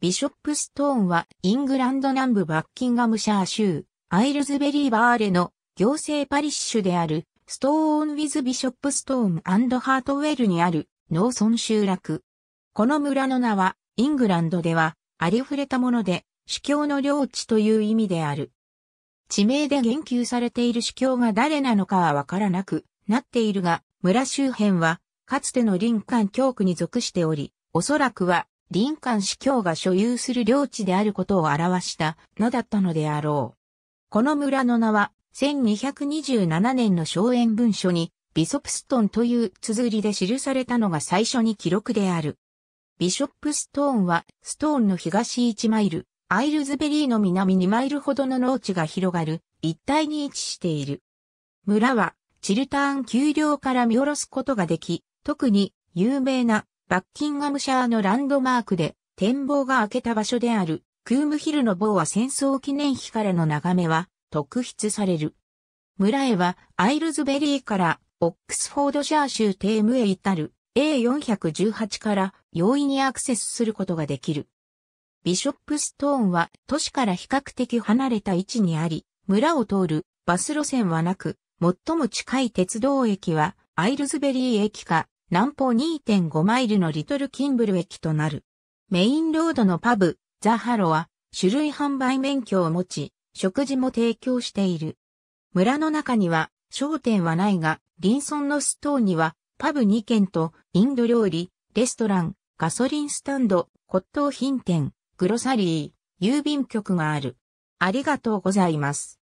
ビショップストーンはイングランド南部バッキンガムシャー州、アイルズベリーバーレの行政パリッシュであるストーンウィズビショップストーンハートウェルにある農村集落。この村の名はイングランドではありふれたもので主教の領地という意味である。地名で言及されている主教が誰なのかはわからなくなっているが、村周辺はかつての林間教区に属しており、おそらくは林間司教が所有する領地であることを表したのだったのであろう。この村の名は、1227年の荘園文書に、ビソプストンという綴りで記されたのが最初に記録である。ビショップストーンは、ストーンの東1マイル、アイルズベリーの南2マイルほどの農地が広がる一帯に位置している。村は、チルターン丘陵から見下ろすことができ、特に有名なバッキンガムシャーのランドマークで展望が開けた場所であるクームヒルの棒は戦争記念碑からの眺めは特筆される。村へはアイルズベリーからオックスフォードシャー州テームへ至る A418 から容易にアクセスすることができる。ビショップストーンは都市から比較的離れた位置にあり、村を通るバス路線はなく、最も近い鉄道駅はアイルズベリー駅か南方2.5マイルのリトルキンブル駅となる。メインロードのパブ、ザ・ハロは、種類販売免許を持ち、食事も提供している。村の中には、商店はないが、リンソンのストーには、パブ2軒と、インド料理、レストラン、ガソリンスタンド、骨董品店、グロサリー、郵便局がある。ありがとうございます。